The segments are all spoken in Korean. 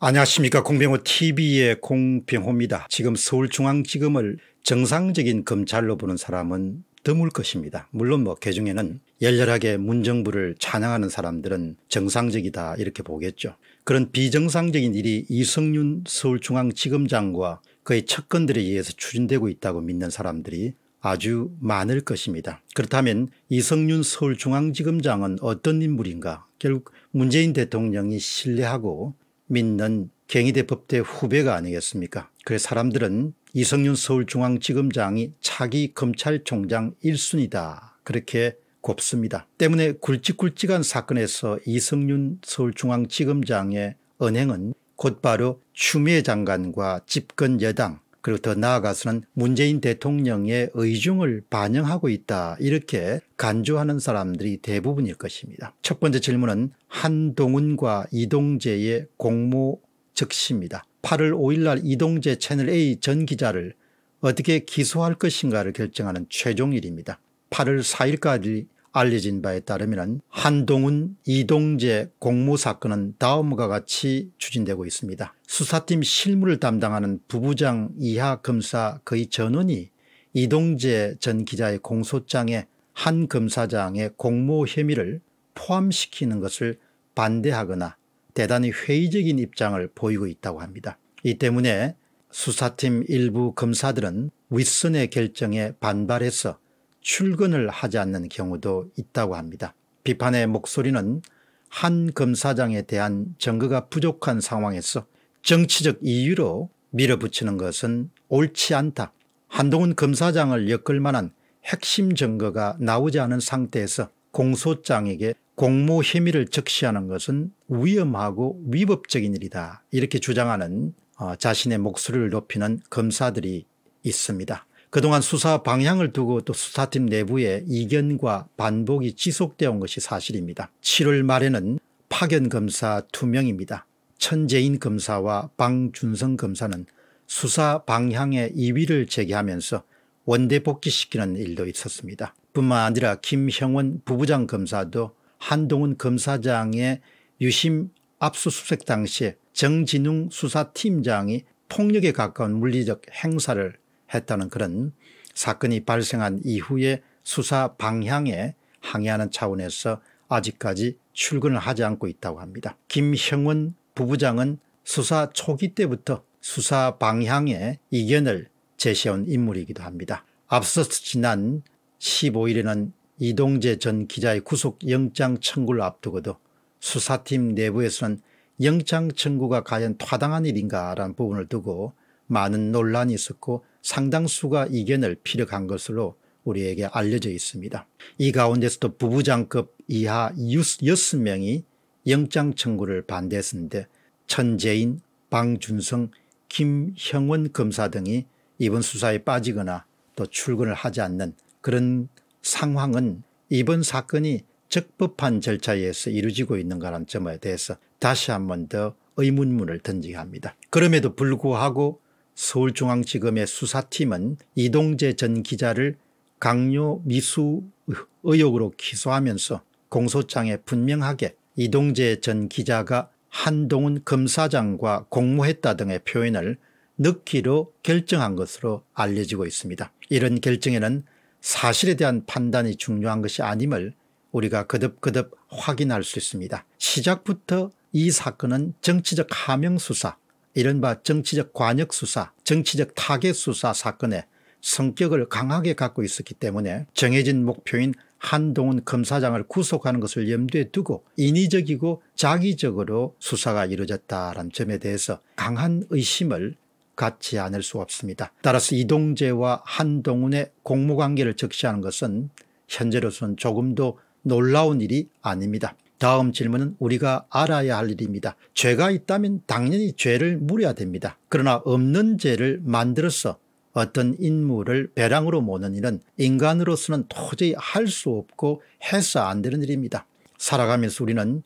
안녕하십니까 공병호TV의 공병호입니다. 지금 서울중앙지검을 정상적인 검찰로 보는 사람은 드물 것입니다. 물론 뭐 개중에는 열렬하게 문정부를 찬양하는 사람들은 정상적이다 이렇게 보겠죠. 그런 비정상적인 일이 이성윤 서울중앙지검장과 그의 척건들에 의해서 추진되고 있다고 믿는 사람들이 아주 많을 것입니다. 그렇다면 이성윤 서울중앙지검장은 어떤 인물인가 결국 문재인 대통령이 신뢰하고 믿는 경희대 법대 후배가 아니겠습니까 그래 사람들은 이성윤 서울중앙지검장이 차기 검찰총장 1순위다 그렇게 곱습니다. 때문에 굵직굵직한 사건에서 이성윤 서울중앙지검장의 언행은 곧바로 추미애 장관과 집권 여당 그리고 더 나아가서는 문재인 대통령의 의중을 반영하고 있다 이렇게 간주하는 사람들이 대부분일 것입니다. 첫 번째 질문은 한동훈과 이동재의 공모 즉시입니다. 8월 5일 날 이동재 채널A 전 기자를 어떻게 기소할 것인가를 결정하는 최종일입니다. 8월 4일까지 알려진 바에 따르면 한동훈 이동재 공모사건은 다음과 같이 추진되고 있습니다. 수사팀 실무를 담당하는 부부장 이하 검사 거의 전원이 이동재 전 기자의 공소장에 한 검사장의 공모 혐의를 포함시키는 것을 반대하거나 대단히 회의적인 입장을 보이고 있다고 합니다. 이 때문에 수사팀 일부 검사들은 윗선의 결정에 반발해서 출근을 하지 않는 경우도 있다고 합니다. 비판의 목소리는 한 검사장에 대한 증거가 부족한 상황에서 정치적 이유로 밀어붙이는 것은 옳지 않다. 한동훈 검사장을 엮을 만한 핵심 증거가 나오지 않은 상태에서 공소장에게 공모 혐의를 적시하는 것은 위험하고 위법적인 일이다 이렇게 주장하는 어, 자신의 목소리를 높이는 검사들이 있습니다. 그동안 수사 방향을 두고 또 수사팀 내부의 이견과 반복이 지속되어 온 것이 사실입니다. 7월 말에는 파견검사 2명입니다. 천재인 검사와 방준성 검사는 수사 방향의 이위를 제기하면서 원대 복귀시키는 일도 있었습니다. 뿐만 아니라 김형원 부부장 검사도 한동훈 검사장의 유심 압수수색 당시에 정진웅 수사팀장이 폭력에 가까운 물리적 행사를 했다는 그런 사건이 발생한 이후에 수사 방향에 항의하는 차원에서 아직까지 출근을 하지 않고 있다고 합니다. 김형은 부부장은 수사 초기 때부터 수사 방향에 이견을 제시한 인물이기도 합니다. 앞서 지난 15일에는 이동재 전 기자의 구속영장 청구를 앞두고도 수사팀 내부에서는 영장 청구가 과연 타당한 일인가라는 부분을 두고 많은 논란이 있었고 상당수가 이견을 피력한 것으로 우리에게 알려져 있습니다. 이 가운데서도 부부장급 이하 6명이 영장 청구를 반대했는데 천재인 방준성, 김형원 검사 등이 이번 수사에 빠지거나 또 출근을 하지 않는 그런 상황은 이번 사건이 적법한 절차에서 이루어지고 있는가라는 점에 대해서 다시 한 번 더 의문문을 던지게 합니다. 그럼에도 불구하고 서울중앙지검의 수사팀은 이동재 전 기자를 강요 미수 의혹으로 기소하면서 공소장에 분명하게 이동재 전 기자가 한동훈 검사장과 공모했다 등의 표현을 넣기로 결정한 것으로 알려지고 있습니다. 이런 결정에는 사실에 대한 판단이 중요한 것이 아님을 우리가 거듭거듭 확인할 수 있습니다. 시작부터 이 사건은 정치적 하명수사 이른바 정치적 관역수사 정치적 타겟수사 사건의 성격을 강하게 갖고 있었기 때문에 정해진 목표인 한동훈 검사장을 구속하는 것을 염두에 두고 인위적이고 자기적으로 수사가 이루어졌다는 점에 대해서 강한 의심을 갖지 않을 수 없습니다. 따라서 이동재와 한동훈의 공무관계를 적시하는 것은 현재로서는 조금도 놀라운 일이 아닙니다. 다음 질문은 우리가 알아야 할 일입니다. 죄가 있다면 당연히 죄를 물어야 됩니다. 그러나 없는 죄를 만들어서 어떤 인물을 배랑으로 모는 일은 인간으로서는 도저히 할 수 없고 해서 안 되는 일입니다. 살아가면서 우리는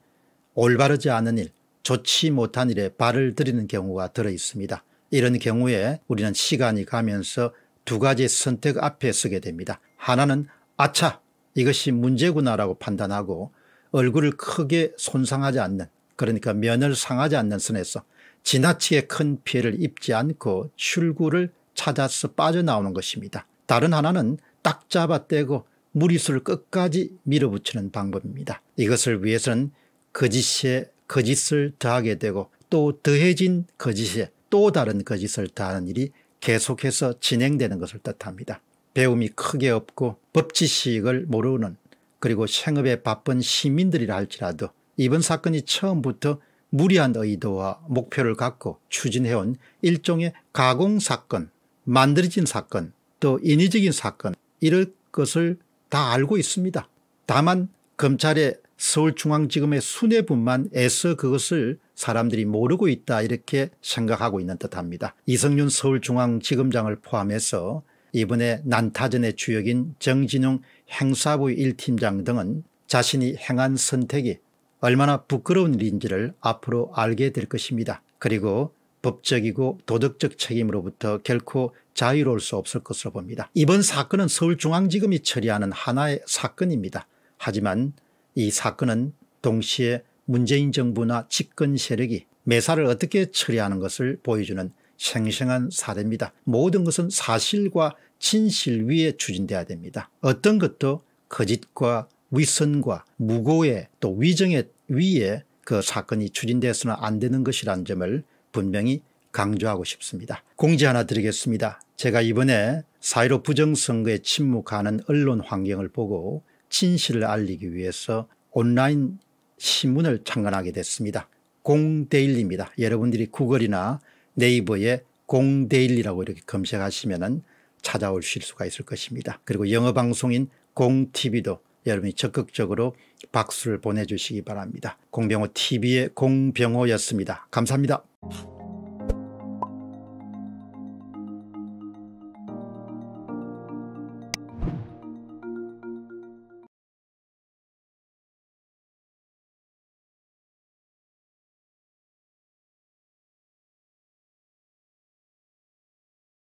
올바르지 않은 일, 좋지 못한 일에 발을 들이는 경우가 들어 있습니다. 이런 경우에 우리는 시간이 가면서 두 가지 선택 앞에 서게 됩니다. 하나는 아차 이것이 문제구나라고 판단하고 얼굴을 크게 손상하지 않는 그러니까 면을 상하지 않는 선에서 지나치게 큰 피해를 입지 않고 출구를 찾아서 빠져나오는 것입니다. 다른 하나는 딱 잡아떼고 무리수를 끝까지 밀어붙이는 방법입니다. 이것을 위해서는 거짓에 거짓을 더하게 되고 또 더해진 거짓에 또 다른 거짓을 더하는 일이 계속해서 진행되는 것을 뜻합니다. 배움이 크게 없고 법치식을 모르는 그리고 생업에 바쁜 시민들이라 할지라도 이번 사건이 처음부터 무리한 의도와 목표를 갖고 추진해온 일종의 가공사건, 만들어진 사건, 또 인위적인 사건 이럴 것을 다 알고 있습니다. 다만 검찰의 서울중앙지검의 순회분만 애써 그것을 사람들이 모르고 있다 이렇게 생각하고 있는 듯합니다. 이성윤 서울중앙지검장을 포함해서 이번에 난타전의 주역인 정진웅 행사부 1팀장 등은 자신이 행한 선택이 얼마나 부끄러운 일인지를 앞으로 알게 될 것입니다. 그리고 법적이고 도덕적 책임으로부터 결코 자유로울 수 없을 것으로 봅니다. 이번 사건은 서울중앙지검이 처리하는 하나의 사건입니다. 하지만 이 사건은 동시에 문재인 정부나 집권 세력이 매사를 어떻게 처리하는 것을 보여주는 생생한 사례입니다. 모든 것은 사실과 진실 위에 추진돼야 됩니다. 어떤 것도 거짓과 위선과 무고의 또 위정의 위에 그 사건이 추진돼서는 되안 되는 것이라는 점을 분명히 강조하고 싶습니다. 공지 하나 드리겠습니다. 제가 이번에 사이로 부정선거에 침묵하는 언론 환경을 보고 진실을 알리기 위해서 온라인 신문을 창간하게 됐습니다. 공데일리입니다. 여러분들이 구글이나 네이버에 공데일리라고 이렇게 검색하시면 찾아오실 수가 있을 것입니다. 그리고 영어 방송인 공TV도 여러분이 적극적으로 박수를 보내주시기 바랍니다. 공병호 TV의 공병호였습니다. 감사합니다.